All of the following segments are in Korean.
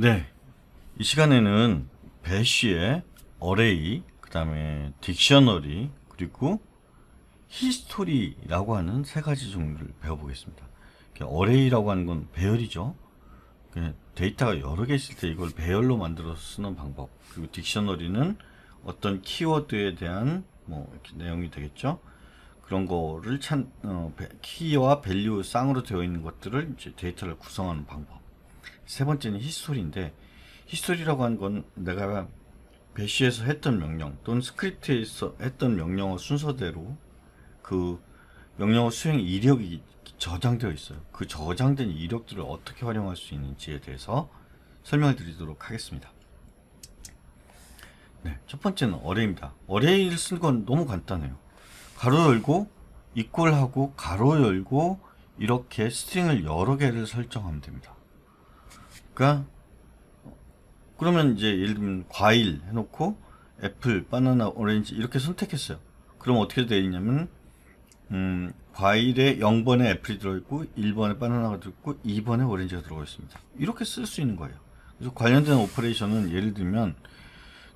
네. 이 시간에는 배쉬의 어레이, 그 다음에 딕셔너리, 그리고 히스토리라고 하는 세 가지 종류를 배워보겠습니다. 어레이라고 하는 건 배열이죠. 데이터가 여러 개 있을 때 이걸 배열로 만들어서 쓰는 방법. 그리고 딕셔너리는 어떤 키워드에 대한 뭐 내용이 되겠죠. 그런 거를 찬 어, 키와 밸류 쌍으로 되어 있는 것들을 이제 데이터를 구성하는 방법. 세 번째는 히스토리인데 히스토리라고 하는 건 내가 배시에서 했던 명령 또는 스크립트에서 했던 명령어 순서대로 그 명령어 수행 이력이 저장되어 있어요. 그 저장된 이력들을 어떻게 활용할 수 있는지에 대해서 설명을 드리도록 하겠습니다. 네, 첫 번째는 어레이입니다. 어레이를 쓴 건 너무 간단해요. 가로 열고 이꼴하고 가로 열고 이렇게 스트링을 여러 개를 설정하면 됩니다. 되니까 그러면 이제 예를 들면 과일 해놓고 애플, 바나나, 오렌지 이렇게 선택했어요. 그럼 어떻게 되어 있냐면 음, 과일에 0번에 애플이 들어있고 1번에 바나나가 들어있고 2번에 오렌지가 들어가 있습니다. 이렇게 쓸 수 있는 거예요. 그래서 관련된 오퍼레이션은 예를 들면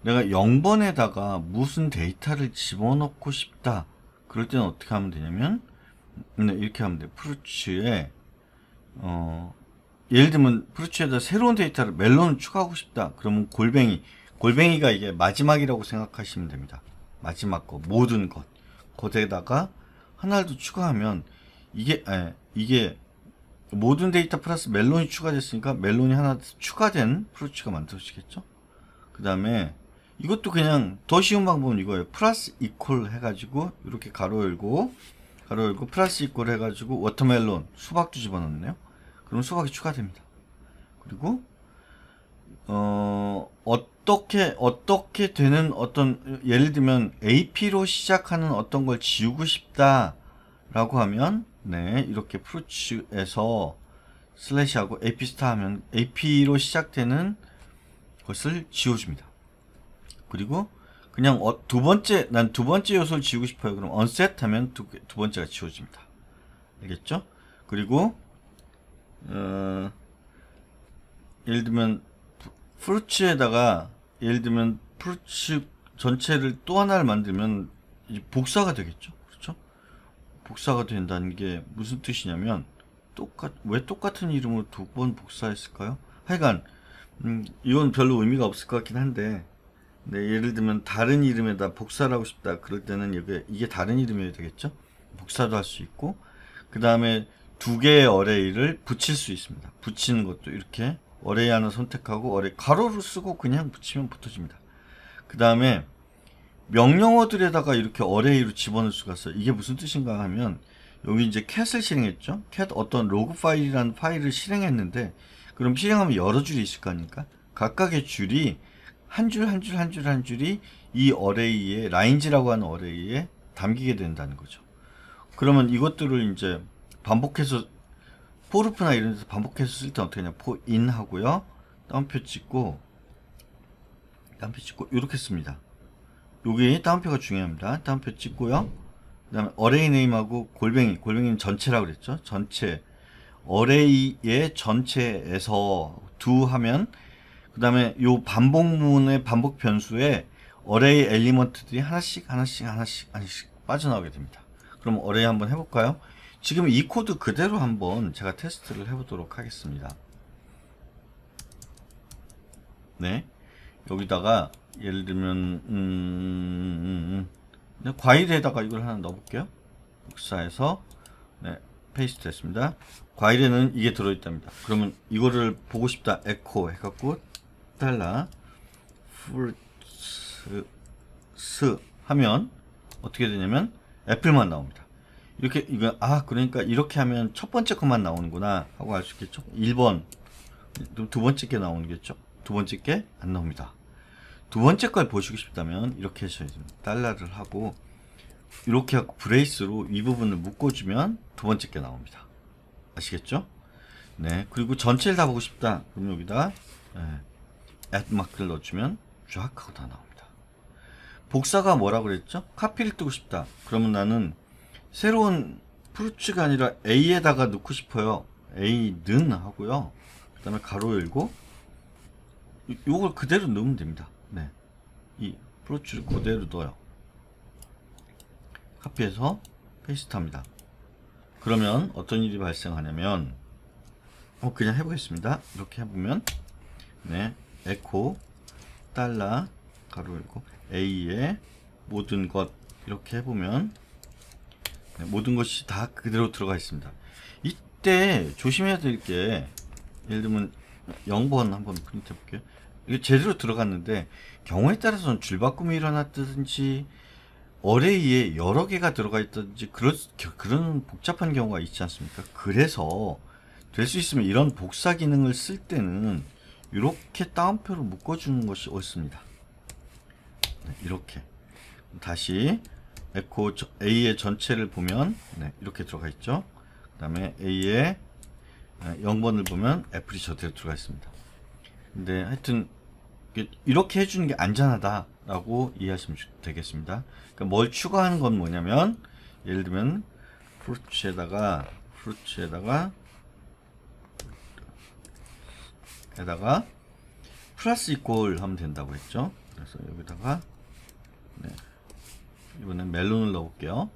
내가 0번에다가 무슨 데이터를 집어넣고 싶다. 그럴 때는 어떻게 하면 되냐면 네, 이렇게 하면 돼요. 프루츠에 어, 예를 들면 프루츠에다 새로운 데이터를 멜론을 추가하고 싶다. 그러면 골뱅이, 골뱅이가 이게 마지막이라고 생각하시면 됩니다. 마지막 거, 모든 것. 거기에다가 하나를 더 추가하면 이게 에, 예, 이게 모든 데이터 플러스 멜론이 추가됐으니까 멜론이 하나 추가된 프루츠가 만들어지겠죠. 그 다음에 이것도 그냥 더 쉬운 방법은 이거예요. 플러스 이퀄 해가지고 이렇게 가로 열고 가로 열고 플러스 이퀄 해가지고 워터멜론 수박도 집어넣네요. 그럼 수박이 추가됩니다. 그리고 어, 어떻게 어떻게 되는 어떤 예를 들면 AP로 시작하는 어떤 걸 지우고 싶다라고 하면 네 이렇게 프루츠에서 슬래시하고 AP 스타 하면 AP로 시작되는 것을 지워줍니다. 그리고 그냥 어, 두 번째 난 두 번째 요소를 지우고 싶어요. 그럼 언셋 하면 두, 두 번째가 지워집니다. 알겠죠? 그리고 어, 예를 들면 프루츠에다가 예를 들면 프루츠 전체를 또 하나를 만들면 복사가 되겠죠 그렇죠 복사가 된다는 게 무슨 뜻이냐면 똑같 왜 똑같은 이름으로 두 번 복사했을까요 하여간 음, 이건 별로 의미가 없을 것 같긴 한데 네, 예를 들면 다른 이름에다 복사를 하고 싶다 그럴 때는 이게, 이게 다른 이름이 되겠죠 복사도 할 수 있고 그 다음에 두 개의 어레이를 붙일 수 있습니다. 붙이는 것도 이렇게 어레이 하나 선택하고 어레이 가로로 쓰고 그냥 붙이면 붙어집니다. 그 다음에 명령어들에다가 이렇게 어레이로 집어넣을 수가 있어요. 이게 무슨 뜻인가 하면 여기 이제 c a t 을 실행했죠. cat 어떤 로그 파일이라는 파일을 실행했는데 그럼 실행하면 여러 줄이 있을 거 아닙니까? 각각의 줄이 한 줄 한 줄 한 줄 한 줄이 이 어레이에 라인지라고 하는 어레이에 담기게 된다는 거죠. 그러면 이것들을 이제 반복해서 포르프나 이런 데서 반복해서 쓸 때 어떻게 하냐 포인 하고요 다운표 찍고 다운표 찍고 이렇게 씁니다 여기 다운표가 중요합니다 다운표 찍고요 그 다음에 어레이 네임하고 골뱅이 골뱅이는 전체라고 그랬죠 전체 어레이의 전체에서 두 하면 그 다음에 요 반복문의 반복 변수에 어레이 엘리먼트들이 하나씩 하나씩 하나씩 하나씩 빠져나오게 됩니다 그럼 어레이 한번 해볼까요 지금 이 코드 그대로 한번 제가 테스트를 해보도록 하겠습니다. 네. 여기다가 예를 들면 음, 음, 음, 음, 과일에다가 이걸 하나 넣어볼게요. 복사해서 네, 페이스트 했습니다. 과일에는 이게 들어있답니다. 그러면 이거를 보고 싶다 에코 해갖고 달라 풀 스 하면 어떻게 되냐면 애플만 나옵니다. 이렇게 이거 아 그러니까 이렇게 하면 첫 번째 것만 나오는구나 하고 알 수 있겠죠 1번 두 번째 게 나오겠죠 두 번째 게 안 나옵니다 두 번째 걸 보시고 싶다면 이렇게 하셔야 됩니다 달러를 하고 이렇게 하고 브레이스로 이 부분을 묶어주면 두 번째 게 나옵니다 아시겠죠 네 그리고 전체를 다 보고 싶다 그럼 여기다 앱 a 마크를 넣어주면 쫙 하고 다 나옵니다 복사가 뭐라 그랬죠 카피를 뜨고 싶다 그러면 나는 새로운 프루츠가 아니라 A에다가 넣고 싶어요. A는 하고요. 그 다음에 가로 열고 요걸 그대로 넣으면 됩니다. 네. 이 프루츠를 그대로 넣어요. 카피해서 페이스트합니다. 그러면 어떤 일이 발생하냐면 어, 그냥 해보겠습니다. 이렇게 해보면 네 에코 달러 가로 열고 A의 모든 것 이렇게 해보면 네, 모든 것이 다 그대로 들어가 있습니다. 이때 조심해야 될 게 예를 들면 0번 한번 프린트 해볼게요. 이게 제대로 들어갔는데 경우에 따라서는 줄바꿈이 일어났든지 어레이에 여러 개가 들어가 있든지 그런, 그런 복잡한 경우가 있지 않습니까? 그래서 될 수 있으면 이런 복사 기능을 쓸 때는 이렇게 따옴표로 묶어주는 것이 옳습니다. 네, 이렇게 다시 에코 A의 전체를 보면 네, 이렇게 들어가 있죠. 그 다음에 A의 0번을 보면 애플이 저대로 들어가 있습니다. 근데 하여튼 이렇게 해주는 게 안전하다라고 이해하시면 되겠습니다. 그러니까 뭘 추가하는 건 뭐냐면 예를 들면 프루츠에다가 프루츠에다가 에다가 플러스 이퀄 하면 된다고 했죠. 그래서 여기다가 네. 이번엔 멜론을 넣어볼게요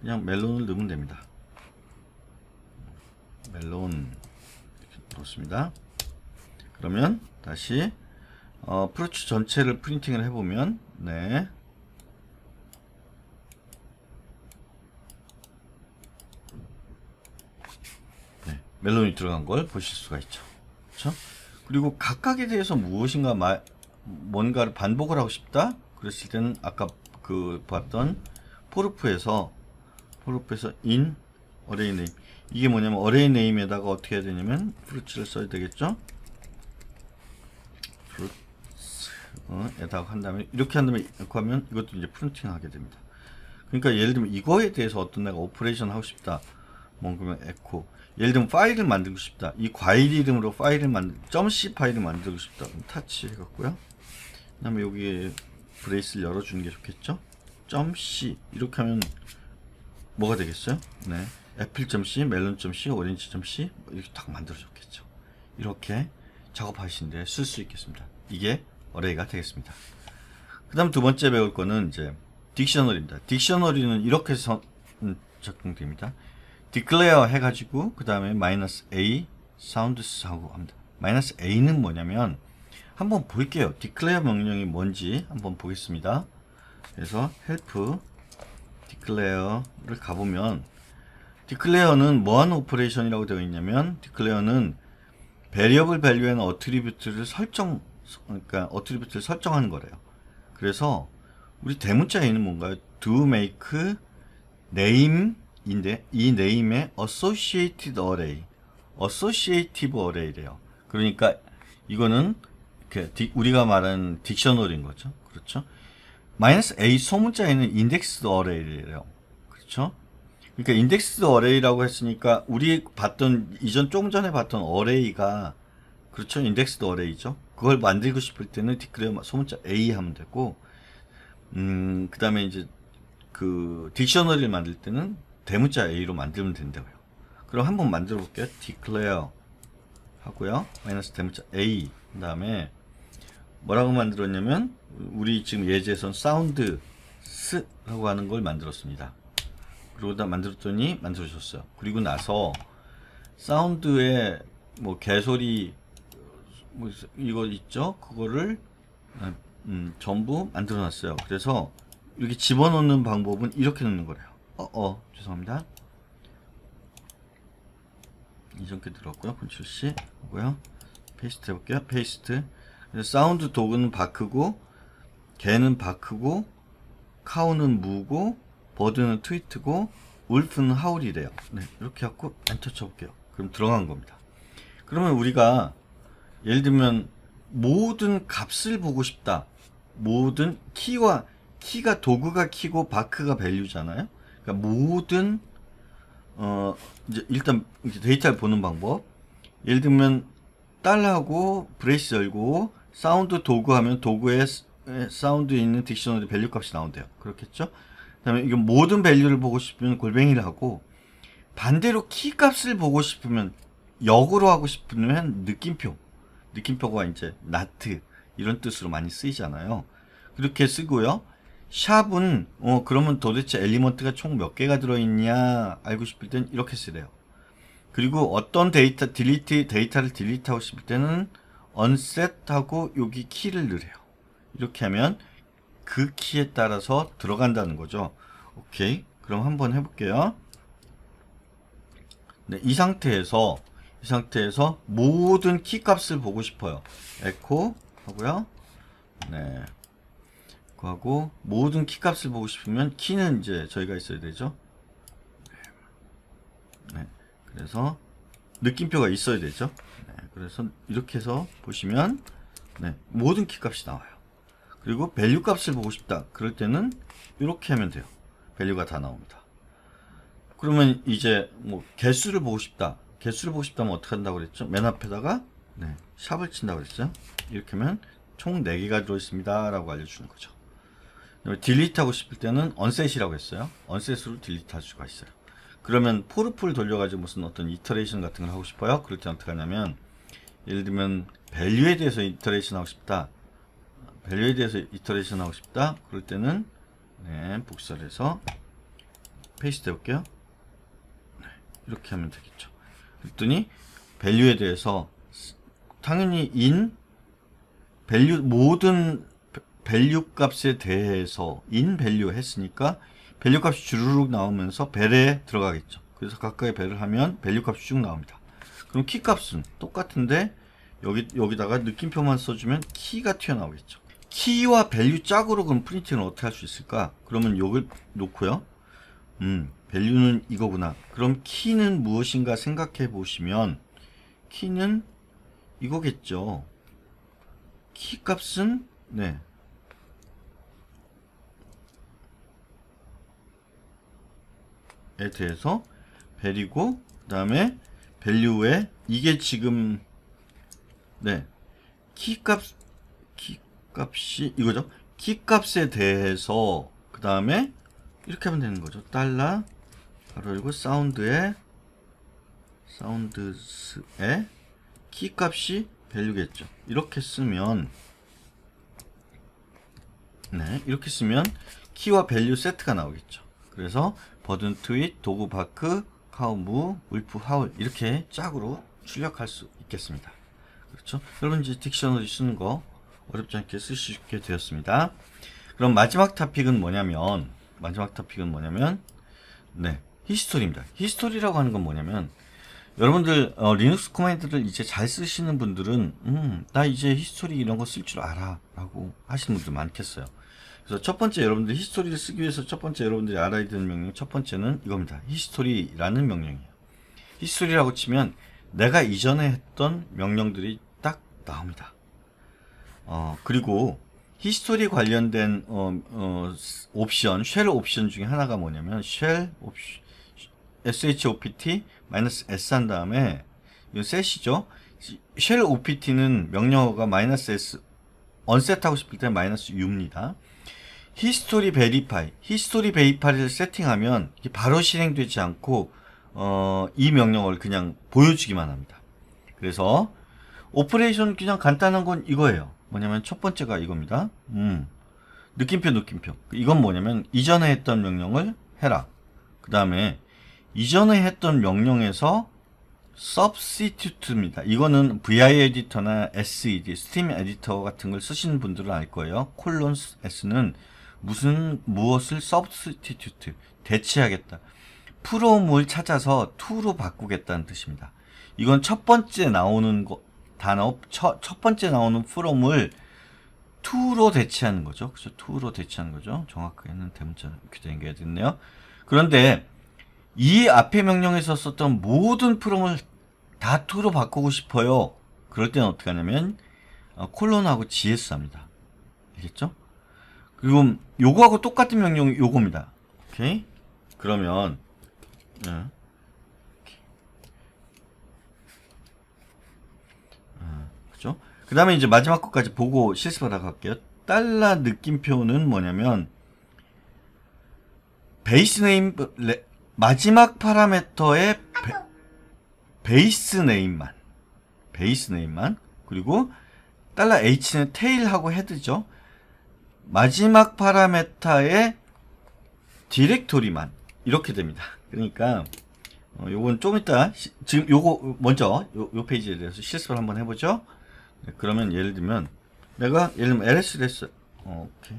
그냥 멜론을 넣으면 됩니다 멜론 이렇게 넣습니다 그러면 다시 어, 프로츠 전체를 프린팅을 해보면 네. 네 멜론이 들어간 걸 보실 수가 있죠. 그렇죠? 그리고 각각에 대해서 무엇인가 말, 뭔가를 반복을 하고 싶다? 그랬을 때는 아까 그 봤던 포르프에서 포르프에서 인 어레이 네임 이게 뭐냐면 어레이 네임에다가 어떻게 해야 되냐면 프루츠를 써야 되겠죠 프루츠에다가 한 다음에 이렇게 한 다음에 이렇게 하면 이것도 이제 프린팅 하게 됩니다 그러니까 예를 들면 이거에 대해서 어떤 내가 오퍼레이션 하고 싶다 뭐 그러면 에코 예를 들면 파일을 만들고 싶다 이 과일 이름으로 파일을 만들 점C 파일을 만들고 싶다 타치 해갖고요 그 다음에 여기 에 브레이스를 열어주는 게 좋겠죠? 점 C 이렇게 하면 뭐가 되겠어요? 네, 애플 점 C, 멜론 점 C, 오렌지 점 C 이렇게 딱 만들어졌겠죠. 이렇게 작업하시는데 쓸 수 있겠습니다. 이게 어레이가 되겠습니다. 그 다음 두 번째 배울 거는 이제 딕셔너리입니다. 딕셔너리는 이렇게 선, 음, 작동됩니다. declare 해가지고 그 다음에 마이너스 a, 사운드스 하고 합니다. 마이너스 a는 뭐냐면 한번 볼게요. 디클레어 명령이 뭔지 한번 보겠습니다. 그래서 help declare를 가보면 declare는 뭐하는 오퍼레이션이라고 되어 있냐면 declare는 variable value는 어트리뷰트를 설정 그러니까 어트리뷰트를 설정하는 거래요. 그래서 우리 대문자에 있는 뭔가요? do make name인데 이 name에 associated array associative array래요. 그러니까 이거는 그 디, 우리가 말하는 딕셔너리인 거죠. 그렇죠? 마이너스 A 소문자에는 인덱스 어레이래요. 그렇죠? 그러니까 인덱스 어레이라고 했으니까 우리 봤던 이전 조금 전에 봤던 어레이가 그렇죠? 인덱스 어레이죠. 그걸 만들고 싶을 때는 디크레어 소문자 A 하면 되고 음, 그다음에 이제 그 딕셔너리를 만들 때는 대문자 A로 만들면 된다고요. 그럼 한번 만들어 볼게요. d e c l 하고요. 마이너스 대문자 A 그다음에 뭐라고 만들었냐면 우리 지금 예제에선 사운드 스 하고 하는 걸 만들었습니다. 그러다 만들었더니 만들어졌어요. 그리고 나서 사운드에 뭐 개소리 뭐 이거 있죠? 그거를 음, 전부 만들어 놨어요. 그래서 여기 집어넣는 방법은 이렇게 넣는 거래요. 어, 어, 죄송합니다. 이렇게 들었고요. 분출시 하고요. 페이스트 해볼게요. 페이스트. 사운드 도그는 바크고 개는 바크고 카우는 무고 버드는 트위트고 울프는 하울이래요 네, 이렇게 하고 엔터 쳐볼게요 그럼 들어간 겁니다 그러면 우리가 예를 들면 모든 값을 보고 싶다 모든 키와 키가 도그가 키고 바크가 밸류잖아요 그러니까 모든 어 이제 일단 데이터를 보는 방법 예를 들면 달하고 러 브레이스 열고 사운드 도구 하면 도구에 사운드 있는 딕셔너리 밸류 값이 나온대요. 그렇겠죠? 그 다음에 이거 모든 밸류를 보고 싶으면 골뱅이를 하고 반대로 키 값을 보고 싶으면 역으로 하고 싶으면 느낌표 느낌표가 이제 나트 이런 뜻으로 많이 쓰이잖아요. 그렇게 쓰고요. 샵은 어 그러면 도대체 엘리먼트가 총 몇 개가 들어있냐 알고 싶을 땐 이렇게 쓰래요. 그리고 어떤 데이터 딜리트 데이터를 딜리트하고 싶을 때는 언셋하고 여기 키를 누래요 이렇게 하면 그 키에 따라서 들어간다는 거죠. 오케이. 그럼 한번 해볼게요. 네, 이 상태에서 이 상태에서 모든 키 값을 보고 싶어요. 에코 하고요. 네. 하고 모든 키 값을 보고 싶으면 키는 이제 저희가 있어야 되죠. 네. 네. 그래서 느낌표가 있어야 되죠. 그래서 이렇게 해서 보시면 네, 모든 키값이 나와요. 그리고 밸류 값을 보고 싶다. 그럴 때는 이렇게 하면 돼요. 밸류가 다 나옵니다. 그러면 이제 뭐 개수를 보고 싶다. 개수를 보고 싶다면 어떻게 한다고 그랬죠? 맨 앞에다가 네, 샵을 친다고 그랬죠? 이렇게 하면 총 4개가 들어있습니다. 라고 알려주는 거죠. 딜리트 하고 싶을 때는 언셋이라고 했어요. 언셋으로 딜리트 할 수가 있어요. 그러면 포르풀 돌려가지고 무슨 어떤 이터레이션 같은 걸 하고 싶어요? 그럴 때 어떻게 하냐면 예를 들면 밸류에 대해서 이터레이션 하고 싶다. 밸류에 대해서 이터레이션 하고 싶다. 그럴 때는 네, 복사 해서 페이스트 해볼게요. 네, 이렇게 하면 되겠죠. 그랬더니 밸류에 대해서 당연히 인 밸류 모든 밸류 값에 대해서 인 밸류 했으니까 밸류 값이 주르륵 나오면서 벨에 들어가겠죠. 그래서 각각의 벨을 하면 밸류 값이 쭉 나옵니다. 그럼 키 값은 똑같은데 여기, 여기다가 느낌표만 써주면 키가 튀어나오겠죠. 키와 밸류 짝으로 그럼 프린팅을 어떻게 할 수 있을까? 그러면 여기 놓고요. 음, 밸류는 이거구나. 그럼 키는 무엇인가 생각해 보시면 키는 이거겠죠. 키 값은 네. 에 대해서 베리고그 다음에 밸류에 이게 지금 네 키값 키값이 이거죠 키값에 대해서 그 다음에 이렇게 하면 되는 거죠 달러 바로 이거 사운드에 사운드스에 키값이 밸류겠죠 이렇게 쓰면 네 이렇게 쓰면 키와 밸류 세트가 나오겠죠 그래서 버든 트윗 도구 파크 카카 무, 울프 하울 이렇게 짝으로 출력할 수 있겠습니다. 그렇죠? 여러분 이제 딕셔너리 쓰는 거 어렵지 않게 쓰시게 되었습니다. 그럼 마지막 탑픽은 뭐냐면 마지막 탑픽은 뭐냐면 네 히스토리입니다. 히스토리라고 하는 건 뭐냐면 여러분들 어, 리눅스 코맨드를 이제 잘 쓰시는 분들은 음, 나 이제 히스토리 이런 거 쓸 줄 알아 라고 하시는 분들 많겠어요. 그래서 첫 번째 여러분들 히스토리를 쓰기 위해서 첫 번째 여러분들이 알아야 되는 명령 첫 번째는 이겁니다. 히스토리라는 명령이에요. 히스토리라고 치면 내가 이전에 했던 명령들이 딱 나옵니다. 어, 그리고 히스토리 관련된 어, 어, 옵션, 쉘 옵션 중에 하나가 뭐냐면 쉘 옵션, shopt s 한 다음에 이 셋이죠. 쉘 opt는 명령어가 마이너스 s 언셋하고 싶을 때 마이너스 u입니다. 히스토리 베리파이, 히스토리 베리파이를 세팅하면 바로 실행되지 않고 어, 이 명령을 그냥 보여주기만 합니다. 그래서 오퍼레이션 그냥 간단한 건 이거예요. 뭐냐면 첫 번째가 이겁니다. 음, 느낌표 느낌표. 이건 뭐냐면 이전에 했던 명령을 해라. 그 다음에 이전에 했던 명령에서 substitute입니다. 이거는 VI 에디터나 SED, 스팀 에디터 같은 걸 쓰시는 분들은 알 거예요. 콜론 S는 무슨 무엇을 서 u 스티튜트 대체하겠다. 프롬을 찾아서 투로 바꾸겠다는 뜻입니다. 이건 첫 번째 나오는 거, 단어 첫, 첫 번째 나오는 프롬을투로 대체하는 거죠. 그죠? to로 대체하는 거죠. 정확하게는 대문자 이렇게 된 게 됐네요. 그런데 이 앞에 명령에서 썼던 모든 프롬을 다투로 바꾸고 싶어요. 그럴 때는 어떻게 하냐면 콜론하고 어, gs 합니다. 알겠죠? 그리고 요거하고 똑같은 명령 이 요겁니다. 오케이? 그러면 응. 예. 예, 그 다음에 이제 마지막 것까지 보고 실습하다 갈게요. 달러 느낌표는 뭐냐면 베이스 네임 레, 마지막 파라메터의 베, 베이스 네임만 베이스 네임만 그리고 달러 h는 테일하고 헤드죠. 마지막 파라메타의 디렉토리만 이렇게 됩니다. 그러니까 어, 요건 좀 이따 시, 지금 요거 먼저 요, 요, 페이지에 대해서 실습을 한번 해보죠. 네, 그러면 예를 들면 내가 예를 들면 ls를 했어. 어, 오케이.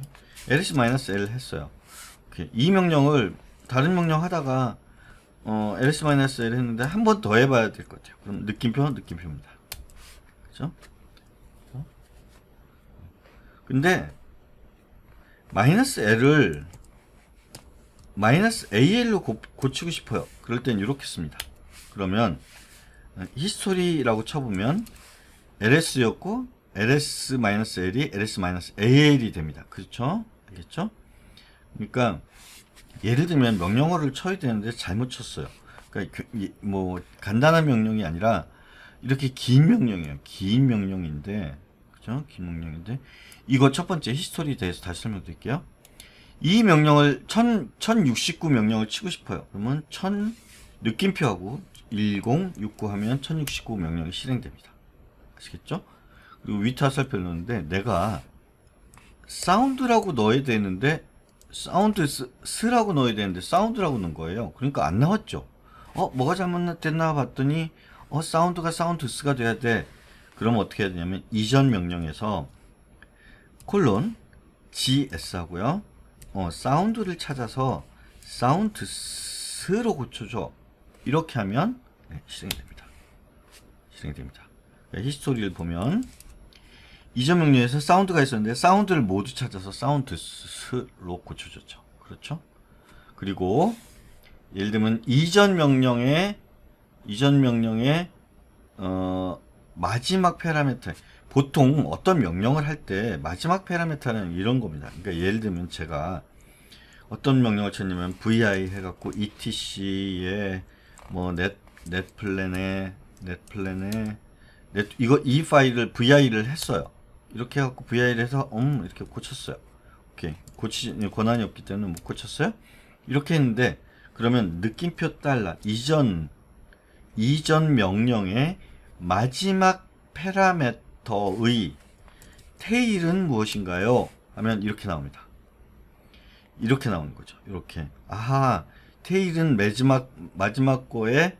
ls-l 했어요. 오케이. 이 명령을 다른 명령 하다가 어, ls-l 했는데 한 번 더 해봐야 될 것 같아요. 그럼 느낌표 느낌표입니다. 그죠? 어? 근데 마이너스 L을 마이너스 AL로 고, 고치고 싶어요. 그럴 땐 이렇게 씁니다. 그러면 히스토리라고 쳐보면 LS였고 LS-L이 LS-AL이 됩니다. 그렇죠? 알겠죠? 그러니까 예를 들면 명령어를 쳐야 되는데 잘못 쳤어요. 그러니까 그, 뭐 간단한 명령이 아니라 이렇게 긴 명령이에요. 긴 명령인데 그죠? 렇긴 명령인데 이거 첫 번째 히스토리에 대해서 다시 설명드릴게요. 이 명령을 1000, 1069 명령을 치고 싶어요. 그러면 1000 느낌표하고 1069 하면 1069 명령이 실행됩니다. 아시겠죠? 그리고 위타 살펴놓는데 내가 사운드라고 넣어야 되는데 사운드 스, 라고 넣어야 되는데 사운드라고 넣은 거예요. 그러니까 안 나왔죠. 어 뭐가 잘못됐나 봤더니 어 사운드가 사운드 스가 돼야 돼. 그럼 어떻게 해야 되냐면 이전 명령에서 콜론 GS 하고요. 어, 사운드를 찾아서 사운드 스로 고쳐줘. 이렇게 하면 네, 실행이 됩니다. 실행이 됩니다. 네, 히스토리를 보면 이전 명령에서 사운드가 있었는데 사운드를 모두 찾아서 사운드 스로 고쳐줬죠. 그렇죠? 그리고 예를 들면 이전 명령의 이전 명령의 어, 마지막 페라메터 보통 어떤 명령을 할 때 마지막 파라미터는 이런 겁니다. 그러니까 예를 들면 제가 어떤 명령을 쳤냐면 vi 해갖고 etc에 뭐 net netplan에 netplan에 net 이거 이 파일을 vi를 했어요. 이렇게 해갖고 vi를 해서 음 이렇게 고쳤어요. 오케이 고치 권한이 없기 때문에 못 뭐 고쳤어요. 이렇게 했는데 그러면 느낌표 달라 이전 이전 명령의 마지막 파라메터 더의 테일은 무엇인가요? 하면 이렇게 나옵니다. 이렇게 나오는 거죠. 이렇게. 아하, 테일은 마지막, 마지막 거에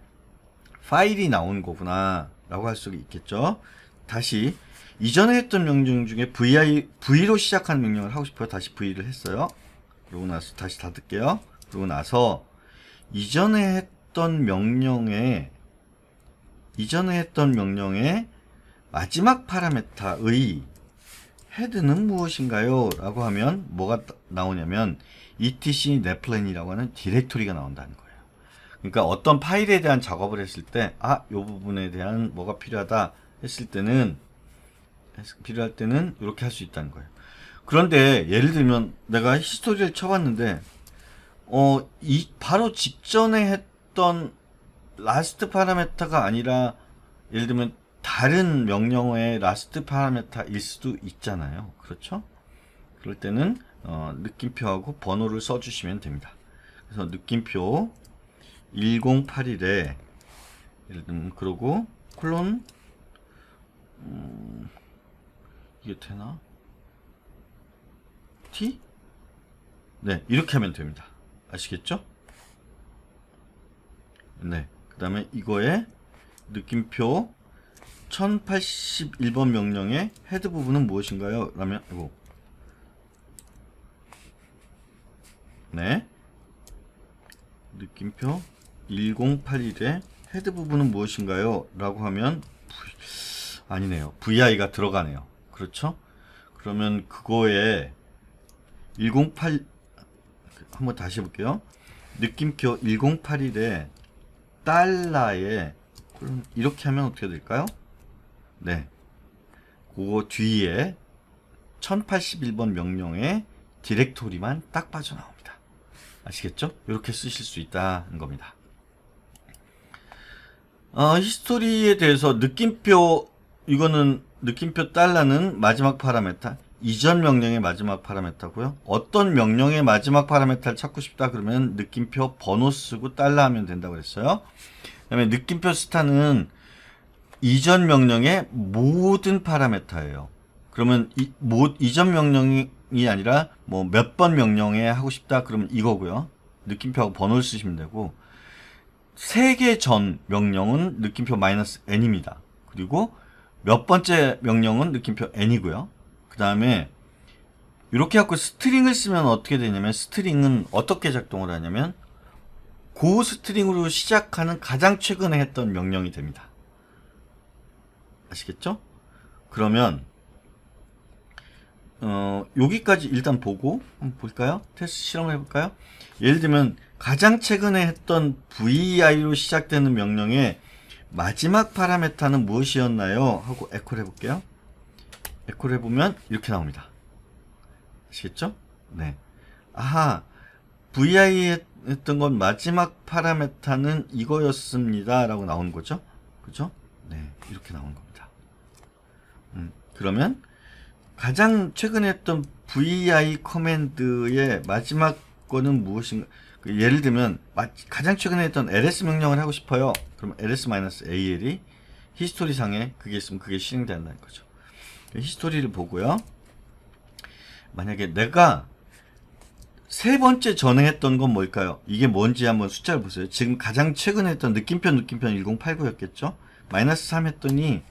파일이 나온 거구나. 라고 할 수 있겠죠. 다시, 이전에 했던 명령 중에 VI, V로 시작한 명령을 하고 싶어요. 다시 V를 했어요. 그러고 나서 다시 닫을게요. 그러고 나서, 이전에 했던 명령에, 이전에 했던 명령에 마지막 파라메타의 헤드는 무엇인가요? 라고 하면 뭐가 나오냐면 etc netplan이라고 하는 디렉토리가 나온다는 거예요. 그러니까 어떤 파일에 대한 작업을 했을 때 아, 이 부분에 대한 뭐가 필요하다 했을 때는 필요할 때는 이렇게 할 수 있다는 거예요. 그런데 예를 들면 내가 히스토리를 쳐봤는데 어, 이 바로 직전에 했던 라스트 파라메타가 아니라 예를 들면 다른 명령어의 라스트 파라메타일 수도 있잖아요. 그렇죠? 그럴 때는 어, 느낌표하고 번호를 써주시면 됩니다. 그래서 느낌표 1081에 예를 들면 그러고 콜론 음, 이게 되나? T? 네 이렇게 하면 됩니다. 아시겠죠? 네그 다음에 이거에 느낌표 1081번 명령의 헤드 부분은 무엇인가요? 라면 이거 네 느낌표 1081의 헤드 부분은 무엇인가요? 라고 하면 아니네요 VI가 들어가네요 그렇죠? 그러면 그거에 108 한번 다시 해볼게요 느낌표 1081에 달러에 그럼 이렇게 하면 어떻게 될까요? 네. 그거 뒤에 1081번 명령에 디렉토리만 딱 빠져나옵니다. 아시겠죠? 이렇게 쓰실 수 있다는 겁니다. 어, 히스토리에 대해서 느낌표 이거는 느낌표 달러는 마지막 파라메타 이전 명령의 마지막 파라메타고요. 어떤 명령의 마지막 파라메타를 찾고 싶다 그러면 느낌표 번호 쓰고 달러 하면 된다고 그랬어요. 그다음에 느낌표 스타는 이전 명령의 모든 파라메터예요. 그러면 이, 모, 이전 명령이 아니라 뭐 몇 번 명령에 하고 싶다 그러면 이거고요. 느낌표하고 번호를 쓰시면 되고 세 개 전 명령은 느낌표 마이너스 n입니다. 그리고 몇 번째 명령은 느낌표 n이고요. 그 다음에 이렇게 하고 스트링을 쓰면 어떻게 되냐면 스트링은 어떻게 작동을 하냐면 고 스트링으로 시작하는 가장 최근에 했던 명령이 됩니다. 아시겠죠? 그러면 어, 여기까지 일단 보고 한번 볼까요? 테스트 실험을 해볼까요? 예를 들면 가장 최근에 했던 vi로 시작되는 명령의 마지막 파라메타는 무엇이었나요? 하고 에코를 해볼게요. 에코를 해보면 이렇게 나옵니다. 아시겠죠? 네. 아하, vi 했던 건 마지막 파라메타는 이거였습니다. 라고 나오는 거죠. 그죠? 네, 이렇게 나오는 겁니다. 음. 그러면 가장 최근에 했던 vi 커맨드의 마지막 거는 무엇인가? 그 예를 들면 가장 최근에 했던 ls 명령을 하고 싶어요. 그럼 ls-al이 히스토리 상에 그게 있으면 그게 실행된다는 거죠. 그 히스토리를 보고요. 만약에 내가 세 번째 전에 했던 건 뭘까요? 이게 뭔지 한번 숫자를 보세요. 지금 가장 최근에 했던 느낌표 느낌표 1089였겠죠? 마이너스 3 했더니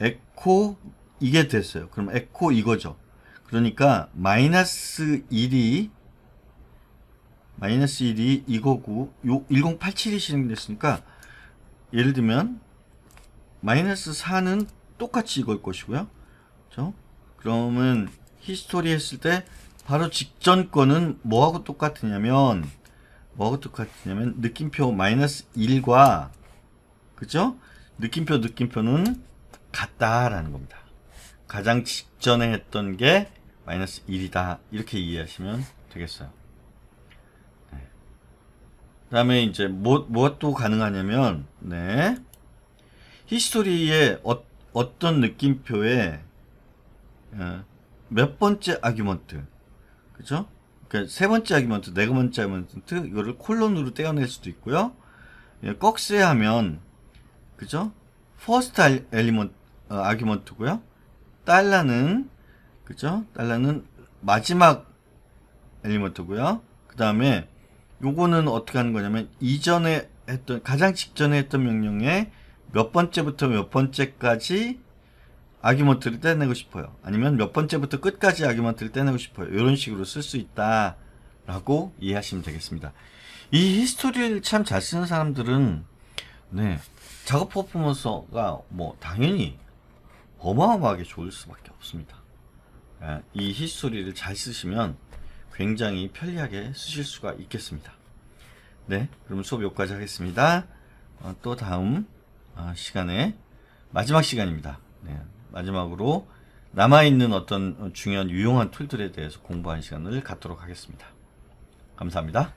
에코 이게 됐어요. 그럼 에코 이거죠. 그러니까 마이너스 1이 마이너스 1이 이거고 요 1087이 진행됐으니까 예를 들면 마이너스 4는 똑같이 이걸 것이고요. 그렇죠? 그러면 히스토리 했을 때 바로 직전 거는 뭐하고 똑같으냐면 뭐하고 똑같으냐면 느낌표 마이너스 1과 그죠? 느낌표 느낌표는 같다라는 겁니다. 가장 직전에 했던 게 마이너스 1이다 이렇게 이해하시면 되겠어요. 네. 그 다음에 이제 뭐, 무엇도 가능하냐면 네. 히스토리의 어, 떤 느낌표에 어, 몇 번째 아규먼트 그죠? 그러니까 세 번째 아규먼트, 네 번째 아규먼트 이거를 콜론으로 떼어낼 수도 있고요. 예, 꺽쇠 하면 그죠? 퍼스트 엘리먼트 어, 아규먼트고요. 달러는 그죠? 달러는 마지막 엘리먼트고요. 그 다음에 요거는 어떻게 하는 거냐면 이전에 했던 가장 직전에 했던 명령에 몇 번째부터 몇 번째까지 아규먼트를 떼내고 싶어요. 아니면 몇 번째부터 끝까지 아규먼트를 떼내고 싶어요. 이런 식으로 쓸 수 있다라고 이해하시면 되겠습니다. 이 히스토리를 참 잘 쓰는 사람들은 네 작업 퍼포먼스가 뭐 당연히 어마어마하게 좋을 수밖에 없습니다. 예, 이 히스토리를 잘 쓰시면 굉장히 편리하게 쓰실 수가 있겠습니다. 네, 그럼 수업 여기까지 하겠습니다. 어, 또 다음 어, 아, 시간에 마지막 시간입니다. 네, 마지막으로 남아있는 어떤 중요한 유용한 툴들에 대해서 공부하는 시간을 갖도록 하겠습니다. 감사합니다.